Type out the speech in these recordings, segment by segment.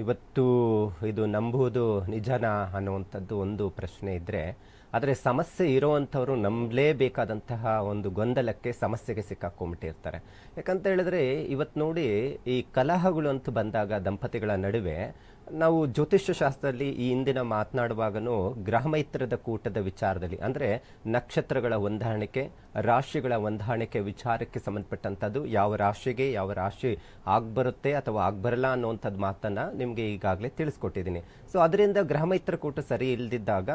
ಇವತ್ತು ಇದು ನಂಬುವುದು ನಿಜನಾ ಅನ್ನುವಂಥದ್ದು ಒಂದು ಪ್ರಶ್ನೆ ಇದ್ದರೆ ಆದರೆ ಸಮಸ್ಯೆ ಇರುವಂಥವರು ನಂಬಲೇಬೇಕಾದಂತಹ ಒಂದು ಗೊಂದಲಕ್ಕೆ ಸಮಸ್ಯೆಗೆ ಸಿಕ್ಕಾಕೊಂಡ್ಬಿಟ್ಟಿರ್ತಾರೆ ಯಾಕಂತ ಹೇಳಿದ್ರೆ ಇವತ್ತು ನೋಡಿ ಈ ಕಲಹಗಳು ಅಂತ ಬಂದಾಗ ದಂಪತಿಗಳ ನಡುವೆ ನಾವು ಜ್ಯೋತಿಷ್ಯ ಶಾಸ್ತ್ರದಲ್ಲಿ ಈ ಹಿಂದಿನ ಮಾತನಾಡುವಾಗನೂ ಗ್ರಹಮೈತ್ರದ ಕೂಟದ ವಿಚಾರದಲ್ಲಿ ಅಂದರೆ ನಕ್ಷತ್ರಗಳ ಹೊಂದಾಣಿಕೆ ರಾಶಿಗಳ ಹೊಂದಾಣಿಕೆ ವಿಚಾರಕ್ಕೆ ಸಂಬಂಧಪಟ್ಟಂಥದ್ದು ಯಾವ ರಾಶಿಗೆ ಯಾವ ರಾಶಿ ಆಗ್ಬರುತ್ತೆ ಅಥವಾ ಆಗ್ಬರಲ್ಲ ಅನ್ನುವಂಥದ್ದು ಮಾತನ್ನು ನಿಮಗೆ ಈಗಾಗಲೇ ತಿಳಿಸ್ಕೊಟ್ಟಿದ್ದೀನಿ ಸೊ ಅದರಿಂದ ಗ್ರಹಮೈತ್ರ ಕೂಟ ಸರಿ ಇಲ್ಲದಿದ್ದಾಗ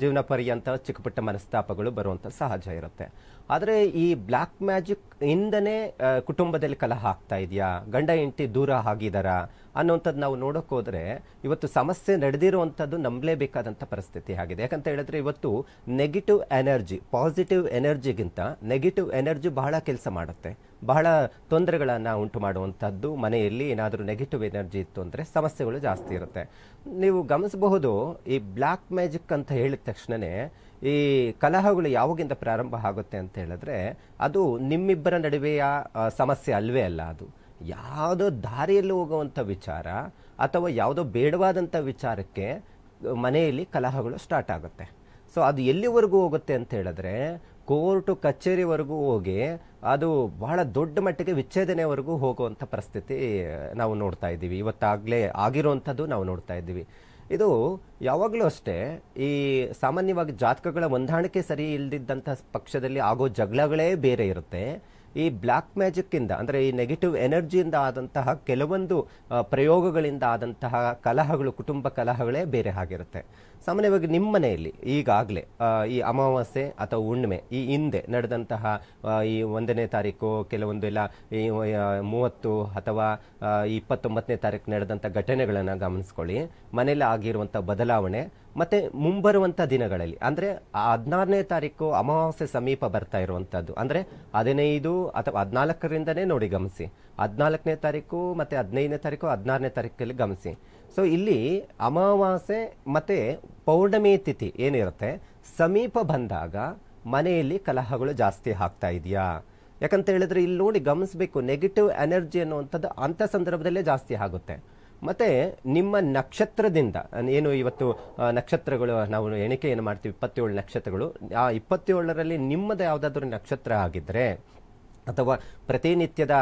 ಜೀವನ ಪರ್ಯಂತ ಚಿಕ್ಕಪುಟ್ಟ ಮನಸ್ತಾಪಗಳು ಬರುವಂಥ ಸಹಜ ಇರುತ್ತೆ ಆದರೆ ಈ ಬ್ಲ್ಯಾಕ್ ಮ್ಯಾಜಿಕ್ ಇಂದನೇ ಕುಟುಂಬದಲ್ಲಿ ಕಲಹ ಆಗ್ತಾ ಇದೆಯಾ ಗಂಡ ಹೆಂಡತಿ ದೂರ ಆಗಿದಾರಾ ಅನ್ನೋಂಥದ್ದು ನಾವು ನೋಡೋಕ್ಕೋದ್ರೆ ಇವತ್ತು ಸಮಸ್ಯೆ ನಡೆದಿರುವಂಥದ್ದು ನಂಬಲೇಬೇಕಾದಂಥ ಪರಿಸ್ಥಿತಿ ಆಗಿದೆ ಯಾಕಂತ ಹೇಳಿದ್ರೆ ಇವತ್ತು ನೆಗೆಟಿವ್ ಎನರ್ಜಿ ಪಾಸಿಟಿವ್ ಎನರ್ಜಿಗಿಂತ ನೆಗೆಟಿವ್ ಎನರ್ಜಿ ಬಹಳ ಕೆಲಸ ಮಾಡುತ್ತೆ ಬಹಳ ತೊಂದರೆಗಳನ್ನು ಉಂಟು ಮಾಡುವಂಥದ್ದು ಮನೆಯಲ್ಲಿ ಏನಾದರೂ ನೆಗೆಟಿವ್ ಎನರ್ಜಿ ಇತ್ತು ಅಂದರೆ ಸಮಸ್ಯೆಗಳು ಜಾಸ್ತಿ ಇರುತ್ತೆ ನೀವು ಗಮನಿಸಬಹುದು ಈ ಬ್ಲ್ಯಾಕ್ ಮ್ಯಾಜಿಕ್ ಅಂತ ಹೇಳಿದ ತಕ್ಷಣವೇ ಈ ಕಲಹಗಳು ಯಾವಾಗಿಂದ ಪ್ರಾರಂಭ ಆಗುತ್ತೆ ಅಂತ ಹೇಳಿದ್ರೆ ಅದು ನಿಮ್ಮಿಬ್ಬರ ನಡುವೆಯ ಸಮಸ್ಯೆ ಅಲ್ವೇ ಅಲ್ಲ ಅದು ಯಾವುದೋ ದಾರಿಯಲ್ಲಿ ಹೋಗುವಂಥ ವಿಚಾರ ಅಥವಾ ಯಾವುದೋ ಬೇಡವಾದಂಥ ವಿಚಾರಕ್ಕೆ ಮನೆಯಲ್ಲಿ ಕಲಹಗಳು ಸ್ಟಾರ್ಟ್ ಆಗುತ್ತೆ ಸೊ ಅದು ಎಲ್ಲಿವರೆಗೂ ಹೋಗುತ್ತೆ ಅಂತ ಹೇಳಿದ್ರೆ ಕೋರ್ಟು ಕಚೇರಿವರೆಗೂ ಹೋಗಿ ಅದು ಬಹಳ ದೊಡ್ಡ ಮಟ್ಟಿಗೆ ವಿಚ್ಛೇದನೆವರೆಗೂ ಹೋಗುವಂಥ ಪರಿಸ್ಥಿತಿ ನಾವು ನೋಡ್ತಾ ಇದ್ದೀವಿ ಇವತ್ತಾಗಲೇ ಆಗಿರುವಂಥದ್ದು ನಾವು ನೋಡ್ತಾ ಇದ್ದೀವಿ ಇದು ಯಾವಾಗಲೂ ಅಷ್ಟೇ ಈ ಸಾಮಾನ್ಯವಾಗಿ ಜಾತಕಗಳ ಹೊಂದಾಣಿಕೆ ಸರಿ ಇಲ್ಲದಿದ್ದಂಥ ಪಕ್ಷದಲ್ಲಿ ಆಗೋ ಜಗಳಗಳೇ ಬೇರೆ ಇರುತ್ತೆ ಈ ಬ್ಲ್ಯಾಕ್ ಮ್ಯಾಜಿಕ್ಕಿಂದ ಅಂದರೆ ಈ ನೆಗೆಟಿವ್ ಎನರ್ಜಿಯಿಂದ ಆದಂತಹ ಕೆಲವೊಂದು ಪ್ರಯೋಗಗಳಿಂದ ಆದಂತಹ ಕಲಹಗಳು ಕುಟುಂಬ ಕಲಹಗಳೇ ಬೇರೆ ಆಗಿರುತ್ತೆ ಸಾಮಾನ್ಯವಾಗಿ ನಿಮ್ಮ ಮನೆಯಲ್ಲಿ ಈಗಾಗಲೇ ಈ ಅಮಾವಾಸ್ಯೆ ಅಥವಾ ಹುಣ್ಣಿಮೆ ಈ ಹಿಂದೆ ನಡೆದಂತಹ ಈ ಒಂದನೇ ತಾರೀಕು ಕೆಲವೊಂದು ಎಲ್ಲ ಈ ಮೂವತ್ತು ಅಥವಾ ಇಪ್ಪತ್ತೊಂಬತ್ತನೇ ತಾರೀಕು ನಡೆದಂಥ ಘಟನೆಗಳನ್ನು ಗಮನಿಸ್ಕೊಳ್ಳಿ ಮನೆಯಲ್ಲಿ ಆಗಿರುವಂಥ ಬದಲಾವಣೆ ಮತ್ತೆ ಮುಂಬರುವಂಥ ದಿನಗಳಲ್ಲಿ ಅಂದರೆ ಹದಿನಾರನೇ ತಾರೀಕು ಅಮಾವಾಸ್ಯೆ ಸಮೀಪ ಬರ್ತಾ ಇರುವಂಥದ್ದು ಅಂದರೆ ಹದಿನೈದು ಅಥವಾ ಹದಿನಾಲ್ಕರಿಂದನೇ ನೋಡಿ ಗಮನಿಸಿ ಹದಿನಾಲ್ಕನೇ ತಾರೀಕು ಮತ್ತು ಹದಿನೈದನೇ ತಾರೀಕು ಹದಿನಾರನೇ ತಾರೀಕಲ್ಲಿ ಗಮನಿಸಿ ಸೊ ಇಲ್ಲಿ ಅಮಾವಾಸ್ಯೆ ಮತ್ತು ಪೌರ್ಣಮಿ ತಿಥಿ ಏನಿರುತ್ತೆ ಸಮೀಪ ಬಂದಾಗ ಮನೆಯಲ್ಲಿ ಕಲಹಗಳು ಜಾಸ್ತಿ ಆಗ್ತಾ ಇದೆಯಾ ಯಾಕಂತ ಹೇಳಿದ್ರೆ ಇಲ್ಲಿ ನೋಡಿ ಗಮನಿಸ್ಬೇಕು ನೆಗೆಟಿವ್ ಎನರ್ಜಿ ಅನ್ನುವಂಥದ್ದು ಅಂಥ ಸಂದರ್ಭದಲ್ಲೇ ಜಾಸ್ತಿ ಆಗುತ್ತೆ ಮತ್ತು ನಿಮ್ಮ ನಕ್ಷತ್ರದಿಂದ ಏನು ಇವತ್ತು ನಕ್ಷತ್ರಗಳು ನಾವು ಏನು ಮಾಡ್ತೀವಿ ಇಪ್ಪತ್ತೇಳು ನಕ್ಷತ್ರಗಳು ಆ ಇಪ್ಪತ್ತೇಳರಲ್ಲಿ ನಿಮ್ಮದು ಯಾವುದಾದ್ರೂ ನಕ್ಷತ್ರ ಆಗಿದ್ದರೆ ಅಥವಾ ಪ್ರತಿನಿತ್ಯದ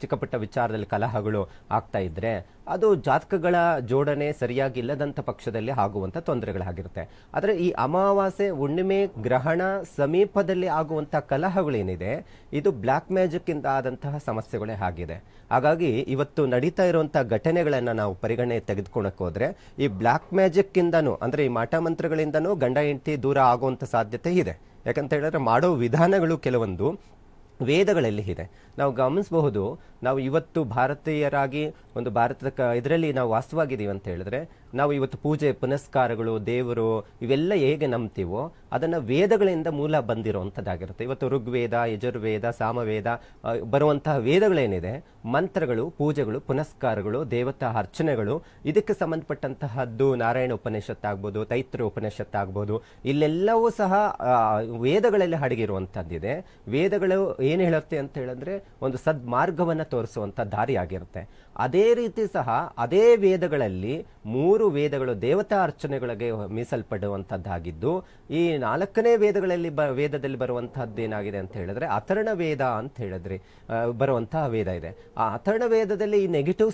ಚಿಕ್ಕಪುಟ್ಟ ವಿಚಾರದಲ್ಲಿ ಕಲಹಗಳು ಆಗ್ತಾ ಇದ್ದರೆ ಅದು ಜಾತಕಗಳ ಜೋಡಣೆ ಸರಿಯಾಗಿ ಇಲ್ಲದಂಥ ಪಕ್ಷದಲ್ಲಿ ಆಗುವಂಥ ತೊಂದರೆಗಳಾಗಿರುತ್ತೆ ಆದರೆ ಈ ಅಮಾವಾಸ್ಯೆ ಹುಣ್ಣಿಮೆ ಗ್ರಹಣ ಸಮೀಪದಲ್ಲಿ ಆಗುವಂಥ ಕಲಹಗಳೇನಿದೆ ಇದು ಬ್ಲ್ಯಾಕ್ ಮ್ಯಾಜಿಕ್ಕಿಂದ ಆದಂತಹ ಸಮಸ್ಯೆಗಳೇ ಆಗಿದೆ ಹಾಗಾಗಿ ಇವತ್ತು ನಡೀತಾ ಇರುವಂಥ ಘಟನೆಗಳನ್ನು ನಾವು ಪರಿಗಣನೆ ತೆಗೆದುಕೊಳಕ್ಕೆ ಹೋದರೆ ಈ ಬ್ಲ್ಯಾಕ್ ಮ್ಯಾಜಿಕ್ಕಿಂದನೂ ಅಂದರೆ ಈ ಮಾಟ ಮಂತ್ರಗಳಿಂದನೂ ಗಂಡ ಹೆಂಡತಿ ದೂರ ಆಗುವಂಥ ಸಾಧ್ಯತೆ ಇದೆ ಯಾಕಂತ ಹೇಳಿದ್ರೆ ಮಾಡೋ ವಿಧಾನಗಳು ಕೆಲವೊಂದು ವೇದಗಳಲ್ಲಿ ಇದೆ ನಾವು ಗಮನಿಸಬಹುದು ನಾವು ಇವತ್ತು ಭಾರತೀಯರಾಗಿ ಒಂದು ಭಾರತದ ಇದರಲ್ಲಿ ನಾವು ವಾಸವಾಗಿದ್ದೀವಿ ಅಂತ ಹೇಳಿದ್ರೆ ನಾವು ಇವತ್ತು ಪೂಜೆ ಪುನಸ್ಕಾರಗಳು ದೇವರು ಇವೆಲ್ಲ ಹೇಗೆ ನಂಬ್ತೀವೋ ಅದನ್ನು ವೇದಗಳಿಂದ ಮೂಲ ಬಂದಿರುವಂಥದ್ದಾಗಿರುತ್ತೆ ಇವತ್ತು ಋಗ್ವೇದ ಯಜುರ್ವೇದ ಸಾಮವೇದ ಬರುವಂತಹ ವೇದಗಳೇನಿದೆ ಮಂತ್ರಗಳು ಪೂಜೆಗಳು ಪುನಸ್ಕಾರಗಳು ದೇವತಾ ಅರ್ಚನೆಗಳು ಇದಕ್ಕೆ ಸಂಬಂಧಪಟ್ಟಂತಹದ್ದು ನಾರಾಯಣ ಉಪನಿಷತ್ತಾಗ್ಬೋದು ತೈತ್ರ ಆಗ್ಬೋದು ಇಲ್ಲೆಲ್ಲವೂ ಸಹ ವೇದಗಳಲ್ಲಿ ಅಡಗಿರುವಂಥದ್ದಿದೆ ವೇದಗಳು ಏನು ಹೇಳುತ್ತೆ ಅಂತ ಹೇಳಿದ್ರೆ ಒಂದು ಸದ್ಮಾರ್ಗವನ್ನು ತೋರಿಸುವಂಥ ದಾರಿಯಾಗಿರುತ್ತೆ ಅದೇ ರೀತಿ ಸಹ ಅದೇ ವೇದಗಳಲ್ಲಿ ಮೂರು ವೇದಗಳು ದೇವತಾ ಅರ್ಚನೆಗಳಿಗೆ ಮೀಸಲ್ಪಡುವಂಥದ್ದಾಗಿದ್ದು ಈ ನಾಲ್ಕನೇ ವೇದಗಳಲ್ಲಿ ಬ ವೇದದಲ್ಲಿ ಬರುವಂತಹದ್ದು ಏನಾಗಿದೆ ಅಂತ ಹೇಳಿದ್ರೆ ಅಥರ್ಣ ವೇದ ಅಂತ ಹೇಳಿದ್ರಿ ಬರುವಂತಹ ವೇದ ಇದೆ ಆ ಅಥರ್ಣ ವೇದದಲ್ಲಿ ಈ ನೆಗೆಟಿವ್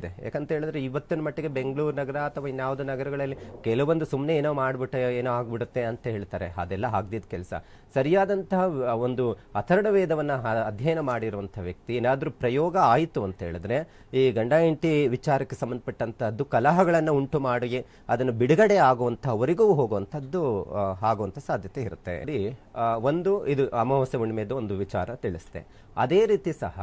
ಇದೆ ಯಾಕಂತ ಹೇಳಿದ್ರೆ ಇವತ್ತಿನ ಮಟ್ಟಿಗೆ ಬೆಂಗಳೂರು ನಗರ ಅಥವಾ ಇನ್ಯಾವುದೋ ನಗರಗಳಲ್ಲಿ ಕೆಲವೊಂದು ಸುಮ್ಮನೆ ಏನೋ ಮಾಡಿಬಿಟ್ಟೆ ಏನೋ ಆಗ್ಬಿಡುತ್ತೆ ಅಂತ ಹೇಳ್ತಾರೆ ಅದೆಲ್ಲ ಆಗ್ದಿದ್ದ ಕೆಲಸ ಸರಿಯಾದಂತಹ ಒಂದು ಅಥರ್ಣ ವೇದವನ್ನ ಅಧ್ಯಯನ ಮಾಡಿರುವಂಥ ವ್ಯಕ್ತಿ ಏನಾದರೂ ಪ್ರಯೋಗ ಆಯಿತು ಅಂತ ಹೇಳಿದ್ರೆ ಈ ಗಂಡ ಹೆಂಡತಿ ವಿಚಾರಕ್ಕೆ ಸಂಬಂಧಪಟ್ಟಂಥದ್ದು ಕಲಹಗಳನ್ನು ಉಂಟು ಮಾಡಿ ಅದನ್ನು ಬಿಡುಗಡೆ ಆಗುವಂಥವರಿಗೂ ಅವರಿಗೂ ಹೋಗುವಂಥದ್ದು ಆಗುವಂಥ ಸಾಧ್ಯತೆ ಇರುತ್ತೆ ಒಂದು ಇದು ಅಮಾವಾಸ್ಯೆ ಹುಣ್ಣಿಮೆದು ಒಂದು ವಿಚಾರ ತಿಳಿಸ್ತೆ ಅದೇ ರೀತಿ ಸಹ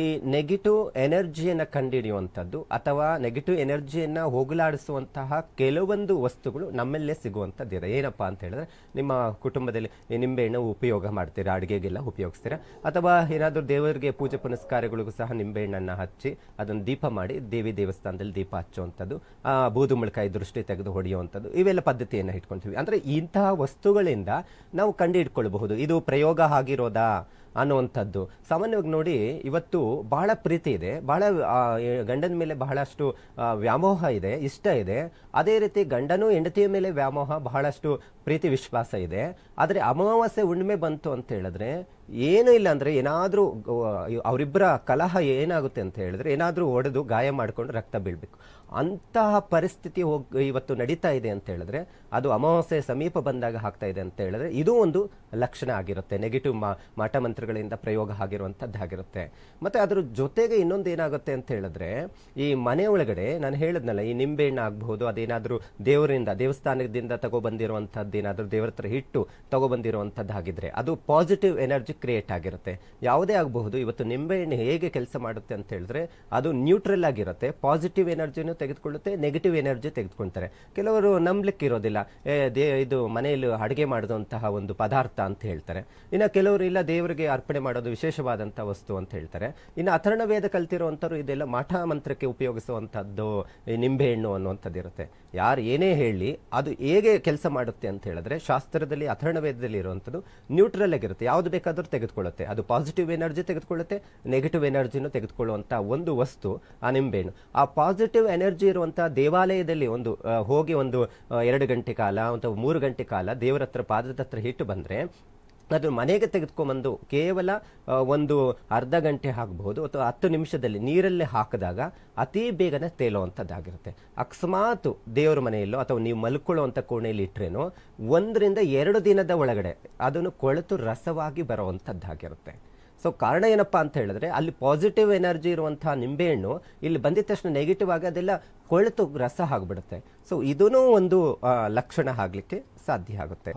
ಈ ನೆಗೆಟಿವ್ ಎನರ್ಜಿಯನ್ನು ಕಂಡುಹಿಡಿಯುವಂಥದ್ದು ಅಥವಾ ನೆಗೆಟಿವ್ ಎನರ್ಜಿಯನ್ನು ಹೋಗಲಾಡಿಸುವಂತಹ ಕೆಲವೊಂದು ವಸ್ತುಗಳು ನಮ್ಮಲ್ಲೇ ಸಿಗುವಂಥದ್ದಿದೆ ಏನಪ್ಪ ಅಂತ ಹೇಳಿದ್ರೆ ನಿಮ್ಮ ಕುಟುಂಬದಲ್ಲಿ ನಿಂಬೆಹಣ್ಣು ಉಪಯೋಗ ಮಾಡ್ತೀರಾ ಅಡುಗೆಗೆಲ್ಲ ಉಪಯೋಗಿಸ್ತೀರಾ ಅಥವಾ ಏನಾದರೂ ದೇವರಿಗೆ ಪೂಜೆ ಪುನಸ್ಕಾರಗಳಿಗೂ ಸಹ ನಿಂಬೆಹಣ್ಣನ್ನು ಹಚ್ಚಿ ಅದನ್ನು ದೀಪ ಮಾಡಿ ದೇವಿ ದೇವಸ್ಥಾನದಲ್ಲಿ ದೀಪ ಹಚ್ಚುವಂಥದ್ದು ಬೂದುಮುಳಕಾಯಿ ದೃಷ್ಟಿ ತೆಗೆದು ಹೊಡೆಯುವಂಥದ್ದು ಇವೆಲ್ಲ ಪದ್ಧತಿಯನ್ನು ಇಟ್ಕೊಳ್ತೀವಿ ಅಂದರೆ ಇಂತಹ ವಸ್ತುಗಳಿಂದ ನಾವು ಕಂಡು ಇದು ಪ್ರಯೋಗ ಆಗಿರೋದಾ ಅನ್ನುವಂಥದ್ದು ಸಾಮಾನ್ಯವಾಗಿ ನೋಡಿ ಇವತ್ತು ಬಹಳ ಪ್ರೀತಿ ಇದೆ ಬಹಳ ಗಂಡನ ಮೇಲೆ ಬಹಳಷ್ಟು ವ್ಯಾಮೋಹ ಇದೆ ಇಷ್ಟ ಇದೆ ಅದೇ ರೀತಿ ಗಂಡನು ಹೆಂಡತಿಯ ಮೇಲೆ ವ್ಯಾಮೋಹ ಬಹಳಷ್ಟು ಪ್ರೀತಿ ವಿಶ್ವಾಸ ಇದೆ ಆದರೆ ಅಮಾವಾಸ್ಯೆ ಹುಣ್ಣಿಮೆ ಬಂತು ಅಂತ ಹೇಳಿದ್ರೆ ಏನೂ ಇಲ್ಲ ಅಂದರೆ ಏನಾದರೂ ಅವರಿಬ್ಬರ ಕಲಹ ಏನಾಗುತ್ತೆ ಅಂತ ಹೇಳಿದ್ರೆ ಏನಾದರೂ ಒಡೆದು ಗಾಯ ಮಾಡಿಕೊಂಡು ರಕ್ತ ಬೀಳಬೇಕು ಅಂತಹ ಪರಿಸ್ಥಿತಿ ಹೋಗಿ ಇವತ್ತು ನಡೀತಾ ಇದೆ ಅಂತ ಹೇಳಿದ್ರೆ ಅದು ಅಮಾವಾಸ್ಯೆ ಸಮೀಪ ಬಂದಾಗ ಆಗ್ತಾ ಇದೆ ಅಂತ ಹೇಳಿದ್ರೆ ಇದು ಒಂದು ಲಕ್ಷಣ ಆಗಿರುತ್ತೆ ನೆಗೆಟಿವ್ ಮಾಟ ಮಂತ್ರಗಳಿಂದ ಪ್ರಯೋಗ ಆಗಿರುವಂಥದ್ದಾಗಿರುತ್ತೆ ಮತ್ತು ಅದ್ರ ಜೊತೆಗೆ ಇನ್ನೊಂದು ಏನಾಗುತ್ತೆ ಅಂತ ಹೇಳಿದ್ರೆ ಈ ಮನೆ ಒಳಗಡೆ ನಾನು ಹೇಳಿದ್ನಲ್ಲ ಈ ಹಣ್ಣು ಆಗ್ಬಹುದು ಅದೇನಾದರೂ ದೇವರಿಂದ ದೇವಸ್ಥಾನದಿಂದ ಬಂದಿರುವಂಥದ್ದು ಏನಾದರೂ ದೇವ್ರ ಹತ್ರ ಇಟ್ಟು ತಗೊಬಂದಿರುವಂಥದ್ದಾಗಿದ್ದರೆ ಅದು ಪಾಸಿಟಿವ್ ಎನರ್ಜಿ ಕ್ರಿಯೇಟ್ ಆಗಿರುತ್ತೆ ಯಾವುದೇ ಆಗಬಹುದು ಇವತ್ತು ನಿಂಬೆಹಣ್ಣು ಹೇಗೆ ಕೆಲಸ ಮಾಡುತ್ತೆ ಅಂತ ಹೇಳಿದ್ರೆ ಅದು ನ್ಯೂಟ್ರಲ್ ಆಗಿರುತ್ತೆ ಪಾಸಿಟಿವ್ ಎನರ್ಜಿನೂ ತೆಗೆದುಕೊಳ್ಳುತ್ತೆ ನೆಗೆಟಿವ್ ಎನರ್ಜಿ ತೆಗೆದುಕೊಳ್ತಾರೆ ಕೆಲವರು ನಂಬಲಿಕ್ಕೆ ಇರೋದಿಲ್ಲ ದೇ ಇದು ಮನೆಯಲ್ಲಿ ಅಡುಗೆ ಮಾಡಿದಂತಹ ಒಂದು ಪದಾರ್ಥ ಅಂತ ಹೇಳ್ತಾರೆ ಇನ್ನು ಕೆಲವರು ಇಲ್ಲ ದೇವರಿಗೆ ಅರ್ಪಣೆ ಮಾಡೋದು ವಿಶೇಷವಾದಂಥ ವಸ್ತು ಅಂತ ಹೇಳ್ತಾರೆ ಇನ್ನು ಅಥರ್ಣ ವೇದ ಕಲ್ತಿರುವಂಥವ್ರು ಇದೆಲ್ಲ ಮಠ ಮಂತ್ರಕ್ಕೆ ಉಪಯೋಗಿಸುವಂಥದ್ದು ನಿಂಬೆಹಣ್ಣು ಅನ್ನುವಂಥದ್ದು ಇರುತ್ತೆ ಯಾರು ಏನೇ ಹೇಳಿ ಅದು ಹೇಗೆ ಕೆಲಸ ಮಾಡುತ್ತೆ ಅಂತ ಅಂತ ಹೇಳಿದ್ರೆ ಶಾಸ್ತ್ರದಲ್ಲಿ ಅಥರ್ಣ ವೇದದಲ್ಲಿ ಇರುವಂಥದ್ದು ನ್ಯೂಟ್ರಲ್ ಆಗಿರುತ್ತೆ ಯಾವುದು ಬೇಕಾದರೂ ತೆಗೆದುಕೊಳ್ಳುತ್ತೆ ಅದು ಪಾಸಿಟಿವ್ ಎನರ್ಜಿ ತೆಗೆದುಕೊಳ್ಳುತ್ತೆ ನೆಗೆಟಿವ್ ಎನರ್ಜಿನೂ ತೆಗೆದುಕೊಳ್ಳುವಂಥ ಒಂದು ವಸ್ತು ಆ ನಿಂಬೆಹಣ್ಣು ಆ ಪಾಸಿಟಿವ್ ಎನರ್ಜಿ ಇರುವಂಥ ದೇವಾಲಯದಲ್ಲಿ ಒಂದು ಹೋಗಿ ಒಂದು ಎರಡು ಗಂಟೆ ಕಾಲ ಅಥವಾ ಮೂರು ಗಂಟೆ ಕಾಲ ದೇವರ ಹತ್ರ ಪಾದದ ಹತ್ರ ಇಟ್ಟು ಬಂದರೆ ಅದು ಮನೆಗೆ ತೆಗೆದುಕೊಂಬಂದು ಕೇವಲ ಒಂದು ಅರ್ಧ ಗಂಟೆ ಹಾಕಬಹುದು ಅಥವಾ ಹತ್ತು ನಿಮಿಷದಲ್ಲಿ ನೀರಲ್ಲೇ ಹಾಕಿದಾಗ ಅತಿ ಬೇಗನೆ ತೇಲುವಂಥದ್ದಾಗಿರುತ್ತೆ ಅಕಸ್ಮಾತ್ ದೇವರ ಮನೆಯಲ್ಲೋ ಅಥವಾ ನೀವು ಮಲ್ಕೊಳ್ಳುವಂಥ ಕೋಣೆಯಲ್ಲಿ ಇಟ್ರೇನೋ ಒಂದರಿಂದ ಎರಡು ದಿನದ ಒಳಗಡೆ ಅದನ್ನು ಕೊಳೆತು ರಸವಾಗಿ ಬರುವಂಥದ್ದಾಗಿರುತ್ತೆ ಸೊ ಕಾರಣ ಏನಪ್ಪ ಅಂತ ಹೇಳಿದ್ರೆ ಅಲ್ಲಿ ಪಾಸಿಟಿವ್ ಎನರ್ಜಿ ಇರುವಂತಹ ನಿಂಬೆಹಣ್ಣು ಇಲ್ಲಿ ಬಂದಿದ ತಕ್ಷಣ ನೆಗೆಟಿವ್ ಆಗಿ ಅದೆಲ್ಲ ಕೊಳೆತು ರಸ ಆಗಿಬಿಡುತ್ತೆ ಸೊ ಇದೂ ಒಂದು ಲಕ್ಷಣ ಆಗಲಿಕ್ಕೆ ಸಾಧ್ಯ ಆಗುತ್ತೆ